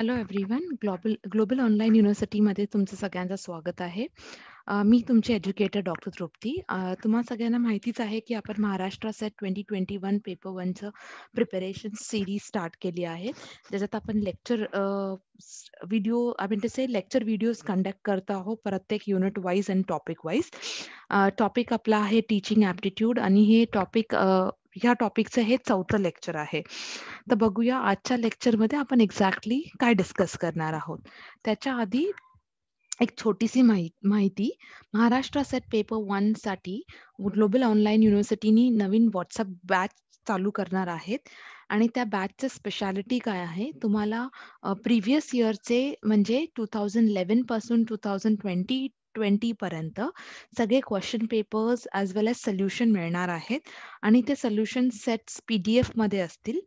Hello one global global online युनिव्हर्सिटीमध्ये तुमचं सगळ्यांचं स्वागत आहे मी तुमचे एज्युकेटर डॉक्टर तृप्ती तुम्हाला सगळ्यांना माहितीच आहे की आपण Maharashtra set twenty twenty one paper वनचं प्रिपरेशन सिरीज स्टार्ट केली आहे ज्याच्यात आपण lecture video I mean say lecture videos conduct करत आहोत प्रत्येक unit wise and topic wise topic आपला आहे टीचिंग ॲप्टिट्यूड आणि हे टॉपिक या टॉपिकचं हे चौथं लेक्चर आहे तर बघूया आजच्या लेक्चर मध्ये आपण एक्झॅक्टली काय डिस्कस करणार आहोत त्याच्या आधी एक छोटीशी माहिती महाराष्ट्र सेट पेपर वन साठी ग्लोबल ऑनलाईन युनिव्हर्सिटीनी नवीन व्हॉट्सअप बॅच चालू करणार आहेत आणि त्या चे स्पेशालिटी काय आहे तुम्हाला प्रिव्हियस इयरचे म्हणजे टू थाउजंड इलेवन पासून टू थाउजंड ट्वेंटी ट्वेंटी पर्यंत सगळे question papers as well as solution मिळणार आहेत आणि ते सोल्युशन सेट्स पीडीएफ मध्ये असतील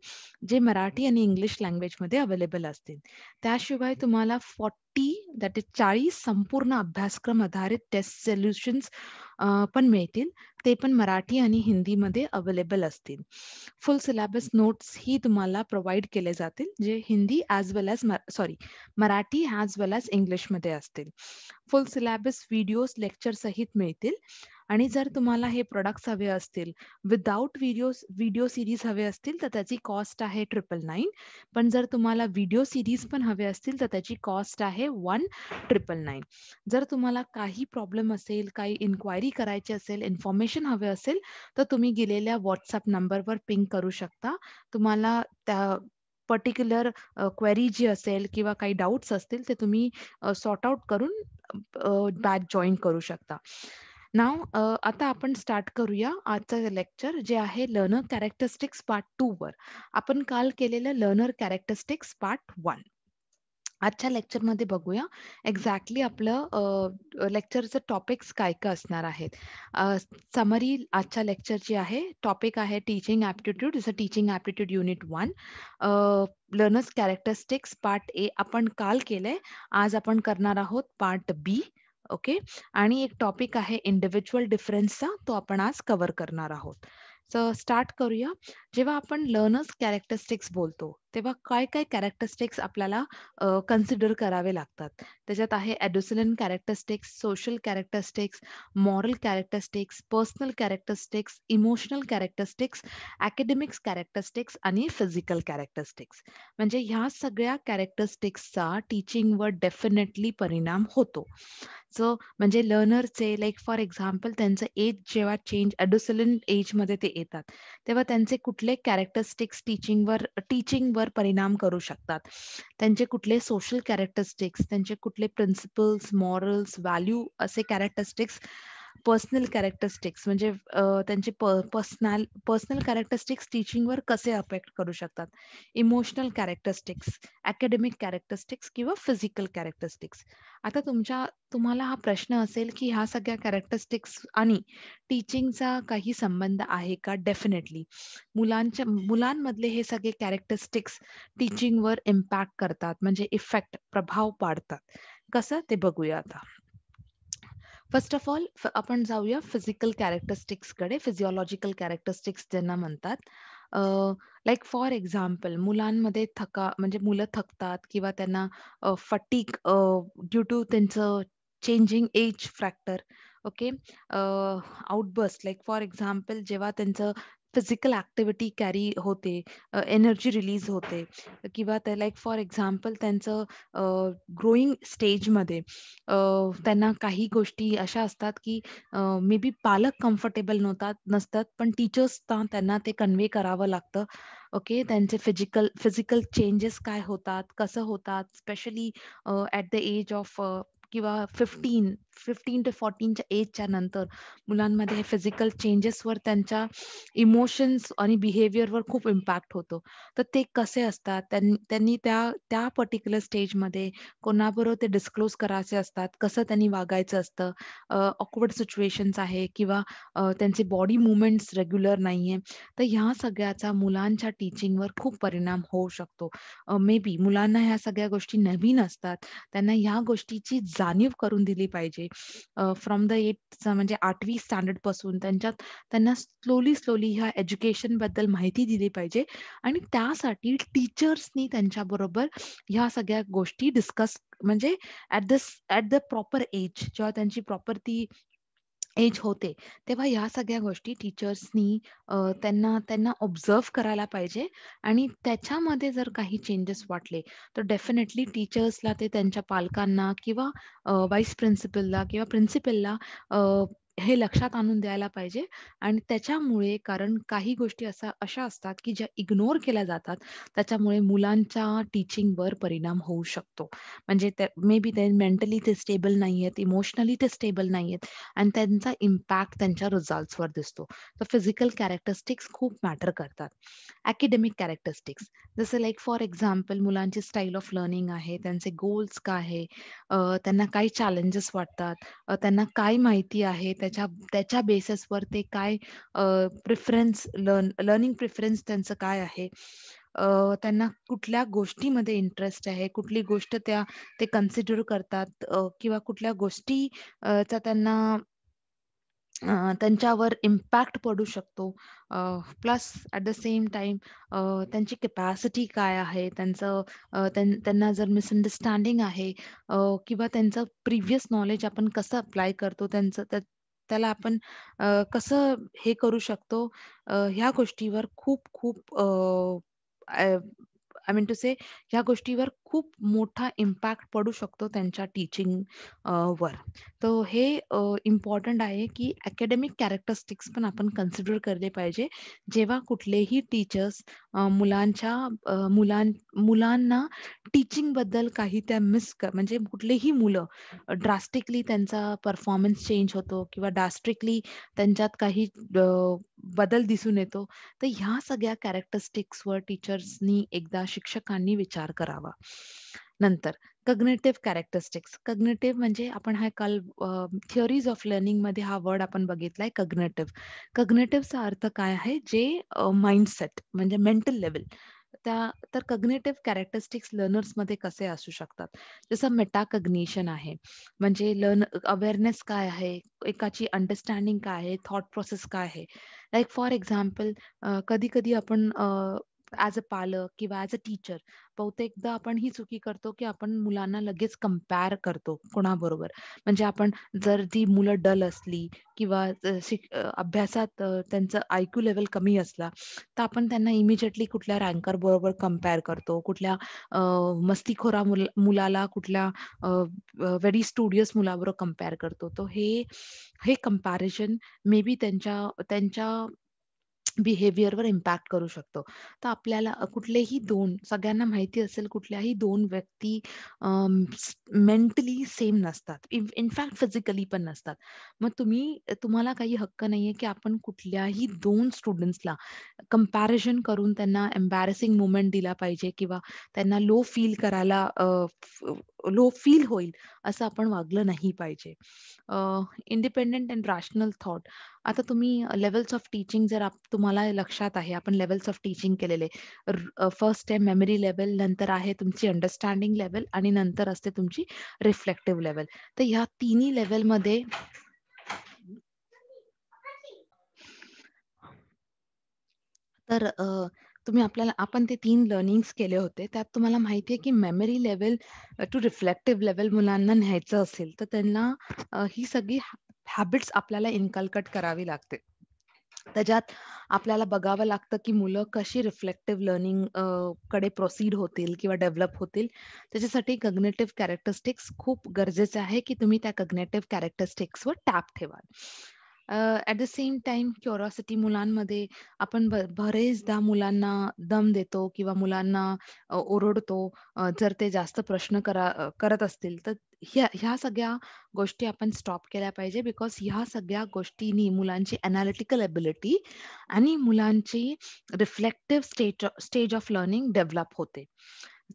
जे मराठी आणि इंग्लिश लँग्वेज मध्ये अवेलेबल असतील त्याशिवाय तुम्हाला फॉर्टी दॅट इज चाळीस संपूर्ण अभ्यासक्रम आधारित टेस्ट सोल्युशन्स पण मिळतील ते पण मराठी आणि हिंदीमध्ये अवेलेबल असतील फुल सिलेबस नोट्स ही तुम्हाला प्रोव्हाइड केले जातील जे Hindi as well as sorry Marathi as well as English मध्ये असतील फुल सिलेबस व्हिडिओज लेक्चर सहित मिळतील आणि जर तुम्हाला हे प्रोडक्ट्स हवे असतील विदाउट व्हिडिओ व्हिडिओ सिरीज हवे असतील तर त्याची कॉस्ट आहे ट्रिपल नाईन पण जर तुम्हाला व्हिडिओ सिरीज पण हवे असतील तर त्याची कॉस्ट आहे वन ट्रिपल नाईन जर तुम्हाला काही प्रॉब्लेम असेल काही इन्क्वायरी करायची असेल इन्फॉर्मेशन हवे असेल तर तुम्ही गेलेल्या व्हॉट्सअप नंबरवर पिंक करू शकता तुम्हाला त्या पर्टिक्युलर क्वेरी जी असेल किंवा काही डाऊट्स असतील ते तुम्ही सॉर्ट आउट करून बॅच जॉईन करू शकता नाव आता आपण स्टार्ट करूया आजचं लेक्चर जे आहे लर्नर कॅरेक्टरिस्टिक्स पार्ट टू वर आपण काल केलेलं लर्नर कॅरेक्टरिस्टिक्स पार्ट वन आजच्या लेक्चरमध्ये बघूया एक्झॅक्टली आपलं लेक्चरचं टॉपिक्स काय काय असणार आहेत समरी आजच्या लेक्चरची आहे टॉपिक आहे टीचिंग ॲप्टिट्यूड जसं teaching aptitude unit one learners characteristics part A आपण काल केलंय आज आपण करणार आहोत पार्ट बी ओके आणि एक टॉपिक आहे इंडिव्हिज्युअल डिफरन्सचा तो आपण आज कव्हर करणार आहोत स्टार्ट करूया जेव्हा आपण लर्नर्स कॅरेक्टरिस्टिक्स बोलतो तेव्हा काय काय कॅरेक्टरिस्टिक्स आपल्याला कन्सिडर करावे लागतात त्याच्यात आहे ॲडोसिलन characteristics social characteristics moral characteristics personal characteristics emotional characteristics academics characteristics आणि फिजिकल कॅरेक्टरिस्टिक्स म्हणजे ह्या सगळ्या कॅरेक्टरिस्टिक्सचा टीचिंगवर डेफिनेटली परिणाम होतो सो म्हणजे लर्नरचे लाईक फॉर एक्झाम्पल त्यांचं एज जेव्हा चेंज एज एजमध्ये ते येतात तेव्हा त्यांचे कुठले कॅरेक्टरिस्टिक्स टीचिंगवर टीचिंग वर परिणाम करू शकतात त्यांचे कुठले सोशल कॅरेक्टरिस्टिक्स त्यांचे कुठले प्रिन्सिपल्स मॉरल्स व्हॅल्यू असे कॅरेक्टरिस्टिक्स पर्सनल कॅरेक्टरिस्टिक्स म्हणजे त्यांचे पर्सनल पर्सनल कॅरेक्टरिस्टिक्स टीचिंगवर कसे अफेक्ट करू शकतात इमोशनल कॅरेक्टरिस्टिक्स अकॅडमिक कॅरेक्टरिस्टिक्स किंवा फिजिकल कॅरेक्टरिस्टिक्स आता तुमच्या तुम्हाला हा प्रश्न असेल की ह्या सगळ्या कॅरेक्टरिस्टिक्स आणि टीचिंगचा काही संबंध आहे का डेफिनेटली मुलांच्या मुलांमधले हे सगळे कॅरेक्टरिस्टिक्स टीचिंगवर इम्पॅक्ट करतात म्हणजे इफेक्ट प्रभाव पाडतात कसं ते बघूया आता फर्स्ट ऑफ ऑल आपण जाऊया फिजिकल कडे फिजिओलॉजिकल कॅरेक्टरिस्टिक्स ज्यांना म्हणतात लाईक फॉर एक्झाम्पल मुलांमध्ये थका म्हणजे मुलं थकतात किंवा त्यांना फटीक ड्यू टू त्यांचं changing age factor okay outburst like for example जेव्हा त्यांचं फिजिकल ऍक्टिव्हिटी कॅरी होते, एनर्जी रिलीज होते किंवा त्या लाईक फॉर एक्झाम्पल त्यांचं ग्रोइंग स्टेजमध्ये त्यांना काही गोष्टी अशा असतात की मे बी पालक कम्फर्टेबल नव्हतात नसतात पण टीचर्स त्यांना ते कन्वे करावं लागतं. ओके त्यांचे फिजिकल फिजिकल चेंजेस काय होतात, कसं होतात specially at the age of किंवा फिफ्टीन फिफ्टीन ते फोर्टीनच्या एजच्या नंतर मुलांमध्ये फिजिकल चेंजेसवर त्यांच्या इमोशन्स आणि बिहेवियरवर खूप इम्पॅक्ट होतो तर ते कसे असतात त्यांनी त्या त्या पर्टिक्युलर स्टेजमध्ये कोणाबरोबर ते डिस्क्लोज करायचे असतात कसं त्यांनी वागायचं असतं ऑकवर्ड सिच्युएशन्स आहे किंवा त्यांचे बॉडी मुवमेंट्स रेग्युलर नाही आहे तर ह्या सगळ्याचा मुलांच्या टीचिंगवर खूप परिणाम होऊ शकतो मे बी मुलांना ह्या सगळ्या गोष्टी नवीन असतात त्यांना ह्या गोष्टीची जाणीव करून दिली पाहिजे फ्रॉम द एट म्हणजे आठवी स्टँडर्ड पासून त्यांच्यात त्यांना स्लोली स्लोली ह्या एज्युकेशन बद्दल माहिती दिली पाहिजे आणि त्यासाठी टीचर्सनी त्यांच्या बरोबर ह्या सगळ्या गोष्टी डिस्कस म्हणजे at the at the proper age जेव्हा त्यांची प्रॉपर ती एज होते तेव्हा या सगळ्या गोष्टी टीचर्सनी त्यांना त्यांना ऑब्झर्व करायला पाहिजे आणि त्याच्यामध्ये जर काही चेंजेस वाटले तर डेफिनेटली टीचर्सला ते त्यांच्या पालकांना किंवा वाईस प्रिन्सिपलला किंवा प्रिन्सिपलला हे लक्षात आणून द्यायला पाहिजे आणि त्याच्यामुळे कारण काही गोष्टी असा अशा असतात की ज्या इग्नोर केल्या जातात त्याच्यामुळे मुलांच्या टीचिंगवर परिणाम होऊ शकतो म्हणजे मे बी ते मेंटली ते स्टेबल नाही आहेत इमोशनली ते स्टेबल नाही आहेत आणि त्यांचा इम्पॅक्ट त्यांच्या रिझल्ट्सवर दिसतो तर फिजिकल कॅरेक्टरिस्टिक्स खूप मॅटर करतात अकॅडमिक कॅरेक्टरिस्टिक्स जसं लाईक फॉर एक्झाम्पल मुलांची स्टाईल ऑफ लर्निंग आहे त्यांचे गोल्स काय आहे त्यांना काय चॅलेंजेस वाटतात त्यांना काय माहिती आहे त्याच्या त्याच्या बेसिसवर ते काय प्रिफरन्स लर्न लर्निंग प्रिफरन्स त्यांचं काय आहे त्यांना कुठल्या गोष्टीमध्ये इंटरेस्ट आहे कुठली गोष्ट त्या ते कन्सिडर करतात किंवा कुठल्या गोष्टी चा त्यांना त्यांच्यावर इम्पॅक्ट पडू शकतो plus at the same time त्यांची कॅपॅसिटी काय आहे त्यांचं त्यांना जर मिसअंडरस्टँडिंग आहे किंवा त्यांचं प्रिव्हियस नॉलेज आपण कसं अप्लाय करतो त्यांचं त्याला आपण कसं हे करू शकतो ह्या गोष्टीवर खूप खूप आय मीन टू से ह्या गोष्टीवर खूप मोठा इम्पॅक्ट पडू शकतो त्यांच्या टीचिंग वर तर हे इम्पॉर्टंट आहे की अकॅडमिक कॅरेक्टरिस्टिक्स पण आपण कन्सिडर करले पाहिजे जेव्हा कुठलेही टीचर्स मुलांच्या मुलां मुलांना टीचिंगबद्दल काही त्या मिस म्हणजे कुठलेही मुलं ड्रास्टिकली त्यांचा परफॉर्मन्स चेंज होतो किंवा ड्रास्टिकली त्यांच्यात काही बदल दिसून येतो तर ह्या सगळ्या वर टीचर्सनी एकदा शिक्षकांनी विचार करावा नंतर कग्नेटिव्ह कॅरेक्टरिस्टिक्स कग्नेटिव्ह म्हणजे आपण हा काल थिअरीज ऑफ लर्निंग मध्ये हा वर्ड आपण बघितलाय कग्नेटिव्ह कग्नेटिव्हचा अर्थ काय आहे जे माइंडसेट म्हणजे मेंटल लेवल त्या तर कग्नेटिव्ह कॅरेक्टरिस्टिक्स लर्नर्स मध्ये कसे असू शकतात जसं मेटा मेटाकग्निशन आहे म्हणजे लर्न अवेअरनेस काय आहे एकाची अंडरस्टँडिंग काय आहे थॉट प्रोसेस काय आहे लाईक फॉर एक्झाम्पल कधी कधी आपण ऍज अ पालक किंवा ऍज अ टीचर बहुतेकदा आपण ही चुकी करतो की आपण मुलांना लगेच कम्पेअर करतो कोणाबरोबर म्हणजे आपण जर ती मुलं डल असली किंवा अभ्यासात त्यांचं आयक्यू लेवल कमी असला तर आपण त्यांना इमिजिएटली कुठल्या रँकर बरोबर कम्पेअर करतो कुठल्या मस्तीखोरा मुलाला कुठल्या व्हेरी स्टुडियस मुलाबरोबर कम्पेअर करतो तर हे हे कम्पॅरिझन मे बी त्यांच्या त्यांच्या बिहेवियरवर इम्पॅक्ट करू शकतो तर आपल्याला कुठलेही दोन सगळ्यांना माहिती असेल कुठल्याही दोन व्यक्ती मेंटली सेम नसतात इनफॅक्ट फिजिकली पण नसतात मग तुम्ही तुम्हाला काही हक्क नाही आहे की आपण कुठल्याही दोन स्टुडंट्सला कंपॅरिझन करून त्यांना एम्बॅरेसिंग मुमेंट दिला पाहिजे किंवा त्यांना लो फील करायला लो फील होईल असं आपण वागलं नाही पाहिजे इंडिपेंडेंट अँड रॅशनल थॉट आता तुम्ही लेवल्स ऑफ टीचिंग जर तुम्हाला लक्षात आहे आपण लेवल्स ऑफ टीचिंग केलेले फर्स्ट टाइम मेमरी लेवल नंतर आहे तुमची अंडरस्टँडिंग लेवल आणि नंतर असते तुमची रिफ्लेक्टिव्ह लेवल तर ह्या तिन्ही लेवलमध्ये तर तुम्ही आपल्याला आपण ते तीन लर्निंग्स केले होते त्यात तुम्हाला माहिती आहे की memory level to reflective level मुलांना न्यायचं असेल तर त्यांना ही सगळी हॅबिट्स आपल्याला इन्कल्कट करावी लागते त्याच्यात आपल्याला बघावं लागतं की मुलं कशी रिफ्लेक्टिव्ह लर्निंग कडे प्रोसीड होतील किंवा डेव्हलप होतील त्याच्यासाठी कग्नेटिव्ह कॅरेक्टरिस्टिक्स खूप गरजेचे आहे की तुम्ही त्या कग्नेटिव्ह कॅरेक्टरिस्टिक्सवर टॅप ठेवाल at the same time curiosity मुलांमध्ये आपण बरेचदा मुलांना दम देतो किंवा मुलांना ओरडतो जर ते जास्त प्रश्न करा करत असतील तर ह्या ह्या सगळ्या गोष्टी आपण स्टॉप केल्या पाहिजे बिकॉज ह्या सगळ्या गोष्टींनी मुलांची अनालिटिकल एबिलिटी आणि मुलांची reflective stage stage of learning develop होते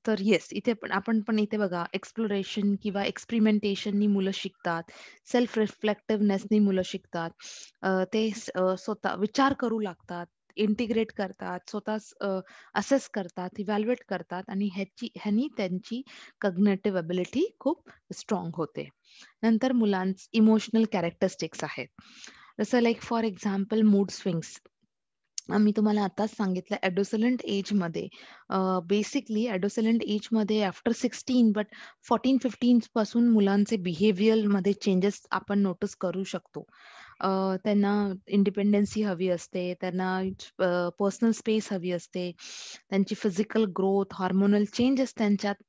तर येस इथे पण आपण पण इथे बघा एक्सप्लोरेशन किंवा एक्सपेरिमेंटेशननी मुलं शिकतात सेल्फ रिफ्लेक्टिव्हनेसनी मुलं शिकतात ते स्वतः विचार करू लागतात इंटिग्रेट करतात स्वतः असेस करतात इव्हॅल्युएट करतात आणि ह्याची ह्यानी त्यांची कग्नेटिव्ह एबिलिटी खूप स्ट्रॉंग होते नंतर मुलांच इमोशनल कॅरेक्टरिस्टिक्स आहेत जसं like for example mood swings मी तुम्हाला आताच सांगितलं एज एजमध्ये बेसिकली एज एजमध्ये after sixteen but fourteen fifteen पासून मुलांचे मध्ये चेंजेस आपण नोटीस करू शकतो त्यांना इंडिपेंडन्सी हवी असते त्यांना पर्सनल स्पेस हवी असते त्यांची फिजिकल ग्रोथ हार्मोनल चेंजेस त्यांच्यात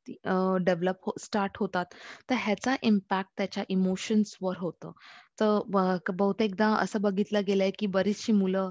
डेव्हलप हो, स्टार्ट होतात तर ह्याचा इम्पॅक्ट त्याच्या इमोशन्सवर होतं तर बहुतेकदा असं बघितलं गेलंय की बरीचशी मुलं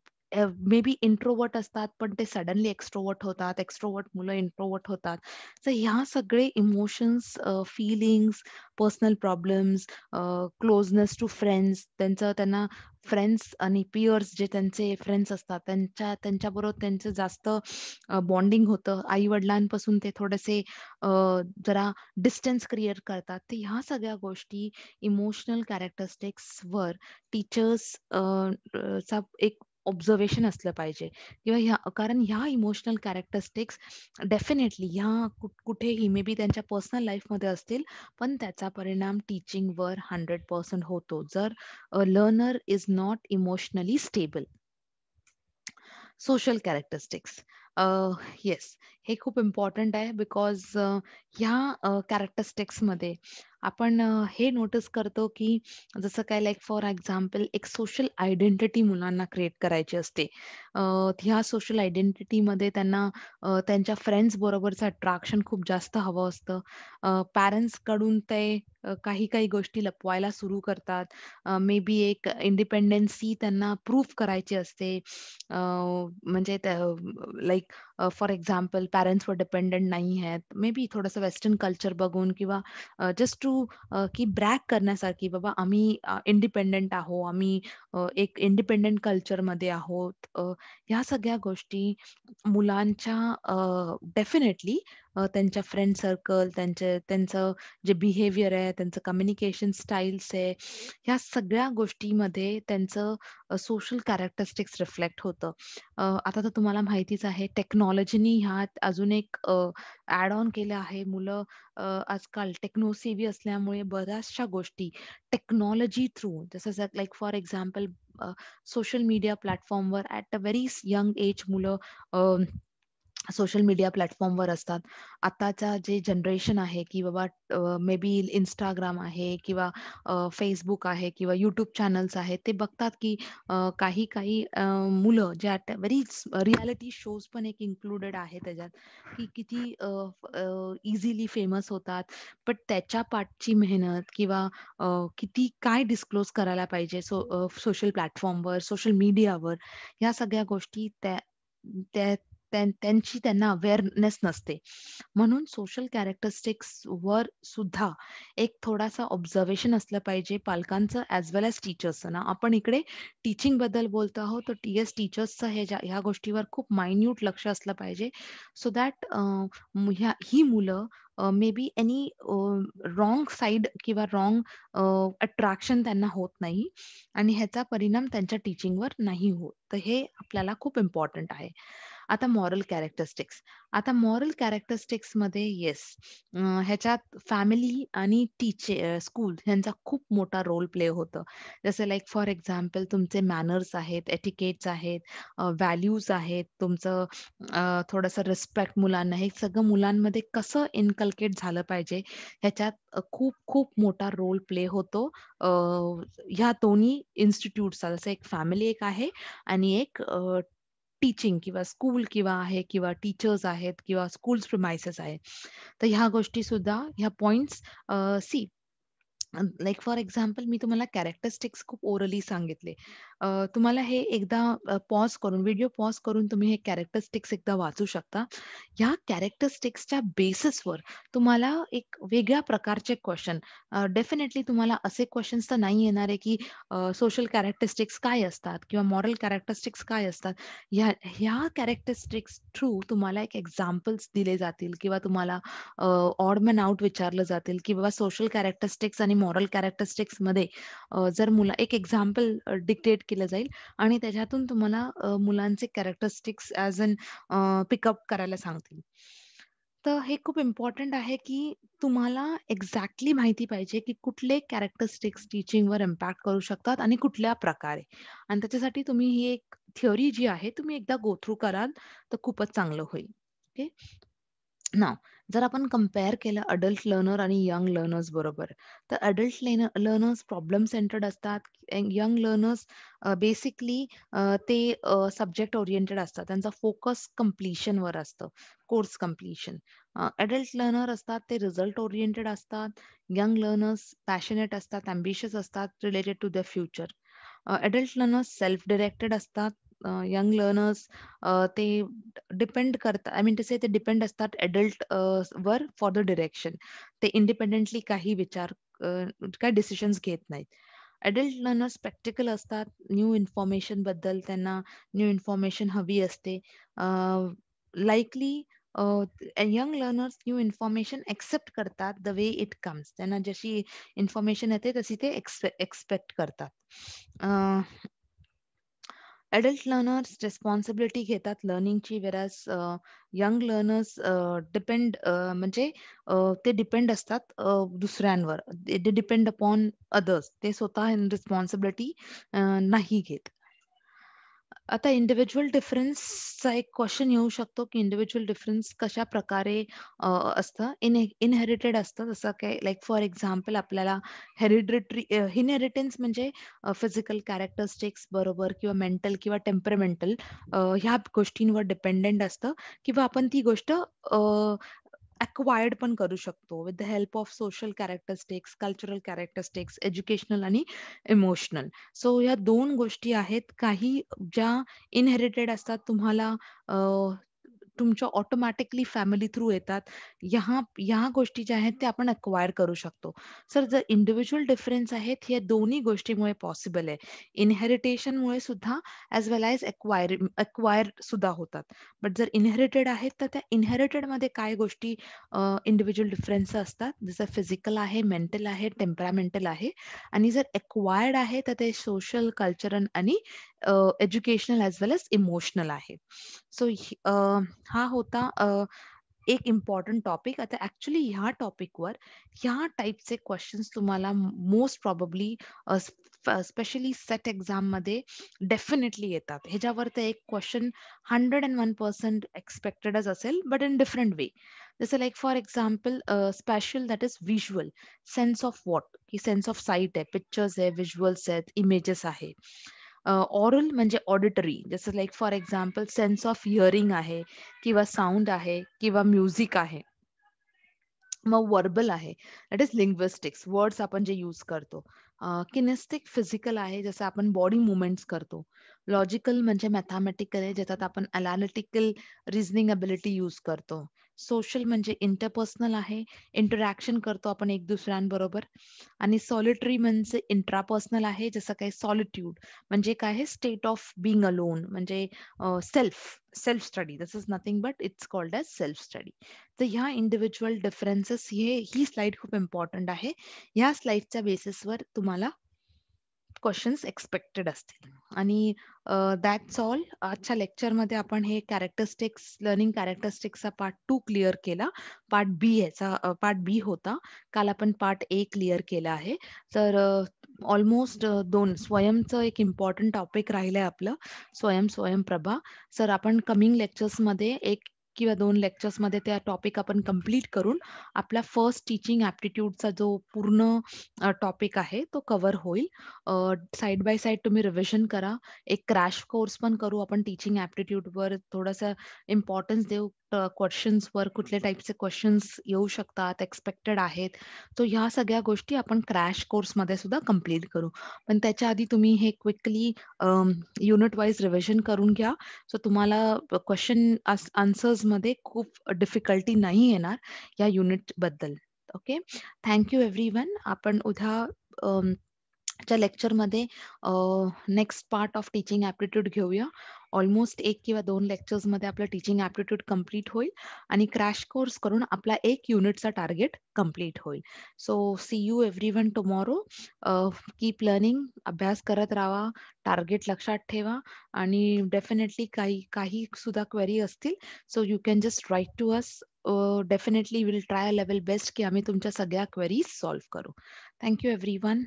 मे बी इंट्रोवर्ट असतात पण ते सडनली एक्स्ट्रोवर्ट होतात एक्स्ट्रोवर्ट मुलं इंट्रोवर्ट होतात तर ह्या सगळे emotions feelings personal problems closeness to friends त्यांचं त्यांना फ्रेंड्स आणि पिअर्स जे त्यांचे फ्रेंड्स असतात त्यांच्या त्यांच्याबरोबर त्यांचं जास्त बॉन्डिंग होतं आई वडिलांपासून ते थोडेसे जरा डिस्टन्स क्रिएट करतात तर ह्या सगळ्या गोष्टी इमोशनल कॅरेक्टरिस्टिक्सवर टीचर्स चा एक ऑब्झर्वेशन असलं पाहिजे किंवा ह्या कारण ह्या इमोशनल कॅरेक्टरिस्टिक्स डेफिनेटली ह्या कुठेही मे बी त्यांच्या पर्सनल लाईफमध्ये असतील पण त्याचा परिणाम टीचिंगवर हंड्रेड पर्सेंट होतो जर learner is not emotionally stable social characteristics yes हे खूप इम्पॉर्टंट आहे बिकॉज ह्या कॅरेक्टरिस्टिक्समध्ये आपण हे नोटीस करतो की जसं काय लाईक फॉर एक्झाम्पल एक सोशल आयडेंटिटी मुलांना क्रिएट करायची असते. ह्या सोशल आयडेंटिटीमध्ये त्यांना त्यांच्या फ्रेंड्स बरोबरचं अट्रॅक्शन खूप जास्त हवं असतं. पॅरेंट्स पॅरेंट्सकडून ते काही काही गोष्टी लपवायला सुरू करतात मे बी एक इंडिपेंडन्सी त्यांना प्रूफ करायची असते म्हणजे लाईक फॉर एक्झाम्पल पॅरेंट्सवर डिपेंडंट नाही आहेत मे बी थोडस वेस्टर्न कल्चर बघून किंवा जस्ट टू की ब्रॅक करण्यासारखी बाबा आम्ही इंडिपेंडंट आहो आम्ही एक इंडिपेंडेंट कल्चरमध्ये आहोत ह्या सगळ्या गोष्टी मुलांच्या डेफिनेटली त्यांच्या फ्रेंड सर्कल त्यांचे त्यांचं जे बिहेवियर आहे त्यांचं कम्युनिकेशन स्टाईल्स आहे ह्या सगळ्या गोष्टीमध्ये त्यांचं सोशल कॅरेक्टरिस्टिक्स रिफ्लेक्ट होतं आता तर तुम्हाला माहितीच आहे टेक्नॉलॉजीनी ह्यात अजून एक ऍड ऑन केलं आहे मुलं आजकाल टेक्नोसेवी असल्यामुळे बऱ्याचशा गोष्टी टेक्नॉलॉजी थ्रू जसं like for example social media प्लॅटफॉर्मवर at a very young age मुलं सोशल मीडिया प्लॅटफॉर्मवर असतात आताचा जे जनरेशन आहे की बाबा मे बी इंस्टाग्राम आहे किंवा फेसबुक आहे किंवा युट्यूब चॅनल्स आहेत ते बघतात की काही काही मुलं जे आता व्हेरी रियालिटी शोज पण एक इन्क्लुडेड आहे त्याच्यात की किती इझिली फेमस होतात बट त्याच्या पाठची मेहनत किंवा किती काय डिस्क्लोज करायला पाहिजे सो सोशल प्लॅटफॉर्मवर सोशल मीडियावर ह्या सगळ्या गोष्टी त्या त्यांची त्यांना अवेअरनेस नसते म्हणून सोशल कॅरेक्टरिस्टिक्स वर सुद्धा एक थोडासा ऑब्झर्वेशन असलं पाहिजे पालकांचं ऍज वेल एज टीचर्सचं ना आपण इकडे टीचिंग बद्दल बोलतो आहोत तर टी एस टीचर्सचं हे ह्या गोष्टीवर खूप मायन्यूट लक्ष असलं पाहिजे सो दॅट ह्या ही मुलं may be any wrong side किंवा रॉंग अट्रॅक्शन त्यांना होत नाही आणि ह्याचा परिणाम त्यांच्या टीचिंगवर नाही होत तर हे आपल्याला खूप इम्पॉर्टंट आहे आता मॉरल कॅरेक्टरिस्टिक्स आता मॉरल कॅरेक्टरिस्टिक्स मध्ये येस ह्याच्यात फॅमिली आणि टीचे स्कूल यांचा खूप मोठा रोल प्ले होतं जसं लाईक फॉर एक्झाम्पल तुमचे मॅनर्स आहेत एटिकेट्स आहेत व्हॅल्यूज आहेत तुमचं थोडंसं रिस्पेक्ट मुलांना हे सगळं मुलांमध्ये कसं इन्कल्केट झालं पाहिजे ह्याच्यात खूप खूप मोठा रोल प्ले होतो ह्या दोन्ही इन्स्टिट्यूटचा जसं एक फॅमिली एक आहे आणि एक टीचिंग किंवा स्कूल किंवा आहे किंवा टीचर्स आहेत किंवा स्कूल्स प्रमायसेस आहे तर ह्या गोष्टी सुद्धा ह्या points see like for example मी तुम्हाला कॅरेक्टरिस्टिक्स खूप ओरली सांगितले तुम्हाला हे एकदा पॉज करून व्हिडिओ पॉज करून तुम्ही हे कॅरेक्टरिस्टिक्स एकदा वाचू शकता ह्या कॅरेक्टरिस्टिक्सच्या बेसिसवर तुम्हाला एक वेगळ्या प्रकारचे क्वेश्चन डेफिनेटली तुम्हाला असे क्वेश्चन्स तर नाही येणार आहे की सोशल कॅरेक्टरिस्टिक्स काय असतात किंवा मॉरल कॅरेक्टरिस्टिक्स काय असतात ह्या ह्या कॅरेक्टरिस्टिक्स थ्रू तुम्हाला एक एक्झाम्पल्स दिले जातील किंवा तुम्हाला ऑडमॅन आउट विचारलं जातील किंवा सोशल कॅरेक्टरिस्टिक्स आणि मॉरल कॅरेक्टरिस्टिक्समध्ये मध्ये जर मुला एक एक्झाम्पल डिक्टेट केलं जाईल आणि त्याच्यातून तुम्हाला मुलांचे कॅरेक्टरिस्टिक्स ॲज अन पिकअप करायला सांगतील तर हे खूप इम्पॉर्टंट आहे की तुम्हाला एक्झॅक्टली माहिती पाहिजे की कुठले कॅरेक्टरिस्टिक्स टीचिंगवर इम्पॅक्ट करू शकतात आणि कुठल्या प्रकारे आणि त्याच्यासाठी तुम्ही ही एक थिअरी जी आहे तुम्ही एकदा गो थ्रू कराल तर खूपच चांगलं होईल ओके ना जर आपण कम्पेअर केलं अडल्ट लर्नर आणि यंग लर्नर्स बरोबर तर अडल्ट लर्नर्स प्रॉब्लेम सेंटर्ड असतात यंग लर्नर्स बेसिकली ते सब्जेक्ट ओरिएंटेड असतात त्यांचा फोकस वर असतं कोर्स कम्प्लिशन अडल्ट लर्नर असतात ते रिझल्ट ओरिएंटेड असतात यंग लर्नर्स पॅशनेट असतात अँबिशियस असतात related to the future adult learners self directed असतात यंग लर्नर्स ते डिपेंड करतात आय मीन टू से ते डिपेंड असतात ॲडल्ट वर फॉर द डिरेक्शन ते इंडिपेंडेंटली काही विचार काही डिसिशन्स घेत नाहीत ॲडल्ट लर्नर्स प्रॅक्टिकल असतात न्यू इन्फॉर्मेशन बद्दल त्यांना न्यू इन्फॉर्मेशन हवी असते likely young learners new information accept करतात द वे इट कम्स त्यांना जशी इन्फॉर्मेशन येते तशी ते एक्सपेक्ट करतात एडल्ट लर्नर्स रेस्पॉन्सिबिलिटी घेतात लर्निंगची वेरॅस यंग लर्नर्स डिपेंड म्हणजे ते डिपेंड असतात दुसऱ्यांवर दे डिपेंड अपॉन अदर्स ते स्वतः रिस्पॉन्सिबिलिटी नाही घेत आता इंडिव्हिज्युअल डिफरन्सचा एक क्वेश्चन येऊ शकतो की इंडिव्हिज्युअल डिफरन्स कशा प्रकारे असतं इन इनहेरिटेड असतं जसं काय लाईक फॉर एक्झाम्पल आपल्याला हेरिडेटरी इनहेरिटन्स म्हणजे फिजिकल कॅरेक्टरिस्टिक्स बरोबर किंवा मेंटल किंवा टेम्परमेंटल ह्या गोष्टींवर डिपेंडेंट असतं किंवा आपण ती गोष्ट अक्वायर्ड पण करू शकतो with the help of social characteristics cultural characteristics educational आणि इमोशनल सो ह्या दोन गोष्टी आहेत काही ज्या इनहेरिटेड असतात तुम्हाला तुमच्या ऑटोमॅटिकली फॅमिली थ्रू येतात ह्या ह्या गोष्टी ज्या आहेत त्या आपण अक्वायर करू शकतो सर जर इंडिव्हिज्युअल डिफरन्स आहेत हे दोन्ही गोष्टीमुळे पॉसिबल आहे इनहेरिटेशनमुळे सुद्धा as well as acquire acquire सुद्धा होतात बट जर इनहेरिटेड आहेत तर त्या मध्ये काय गोष्टी इंडिव्हिज्युअल डिफरन्स असतात जसं फिजिकल आहे मेंटल आहे टेम्परामेंटल आहे आणि जर एक्वायर्ड आहे तर ते सोशल कल्चरल आणि educational as well as emotional आहे सो हा होता एक इम्पॉर्टंट टॉपिक आता ऍक्च्युली ह्या टॉपिकवर ह्या टाईपचे क्वेश्चन्स तुम्हाला मोस्ट प्रॉबली स्पेशली सेट मध्ये डेफिनेटली येतात ह्याच्यावर ते एक question hundred and one percent एक्सपेक्टेडच असेल बट इन डिफरंट वे जसं like for example special that is visual sense of what की सेन्स ऑफ साईट आहे पिक्चर्स आहे विज्युअल्स आहेत इमेजेस आहे ऑरल म्हणजे ऑडिटरी जसं like for example sense of hearing आहे किंवा साऊंड आहे किंवा म्युझिक आहे मग वर्बल आहे दॅट इज लिंग्विस्टिक्स वर्ड्स आपण जे यूज करतो किनेस्टिक फिजिकल आहे जसं आपण बॉडी मुवमेंट्स करतो लॉजिकल म्हणजे मॅथमॅटिकल आहे ज्याच्यात आपण अनालिटिकल रिझनिंग अबिलिटी यूज करतो सोशल म्हणजे इंटरपर्सनल आहे इंटरॅक्शन करतो आपण एक दुसऱ्यांबरोबर आणि सॉलिटरी म्हणजे इंट्रापर्सनल आहे जसं काय सॉलिट्यूड म्हणजे काय आहे स्टेट ऑफ बिंग अलोन म्हणजे self self study this is nothing but it's called as self study तर ह्या इंडिव्हिज्युअल डिफरन्सेस हे ही स्लाइड खूप इम्पॉर्टंट आहे ह्या स्लाइडच्या बेसिसवर तुम्हाला क्वेश्चन्स एक्सपेक्टेड असतील आणि दॅट्स ऑल आजच्या लेक्चरमध्ये आपण हे कॅरेक्टरिस्टिक्स लर्निंग कॅरेक्टरिस्टिक्सचा पार्ट टू क्लिअर केला पार्ट बी याचा पार्ट बी होता काल आपण पार्ट ए क्लिअर केला आहे तर ऑलमोस्ट दोन स्वयंचं एक इम्पॉर्टंट टॉपिक राहिलं आहे आपलं स्वयं स्वयंप्रभा सर आपण कमिंग लेक्चर्समध्ये एक किंवा दोन मध्ये त्या टॉपिक आपण कम्प्लीट करून आपला फर्स्ट टीचिंग ॲप्टिट्यूडचा जो पूर्ण टॉपिक आहे तो कव्हर होईल साईड बाय साईड तुम्ही रिव्हिजन करा एक क्रॅश कोर्स पण करू आपण टीचिंग ॲप्टिट्यूडवर थोडासा इम्पॉर्टन्स देऊ क्वेश्चन्सवर कुठले टाईपचे क्वेश्चन्स येऊ शकतात एक्सपेक्टेड आहेत सो ह्या सगळ्या गोष्टी आपण क्रॅश कोर्समध्ये सुद्धा कम्प्लीट करू पण त्याच्या आधी तुम्ही हे क्विकली युनिट वाईज रिव्हिजन करून घ्या सो तुम्हाला क्वेश्चन आन्सर्समध्ये खूप डिफिकल्टी नाही येणार या युनिटबद्दल ओके थँक्यू एव्हरी वन आपण उद्या च्या लेक्चरमध्ये next part of teaching aptitude घेऊया ऑलमोस्ट एक किंवा दोन लेक्चर्समध्ये आपलं टीचिंग ॲप्टिट्यूड कम्प्लीट होईल आणि क्रॅश कोर्स करून आपला एक युनिटचा टार्गेट कम्प्लीट होईल so see you everyone tomorrow keep learning अभ्यास करत राहा टार्गेट लक्षात ठेवा आणि डेफिनेटली काही काही सुद्धा क्वेरी असतील so you can just write to us definitely will try level best की आम्ही तुमच्या सगळ्या क्वेरीज सॉल्व्ह करू थँक्यू एव्हरी वन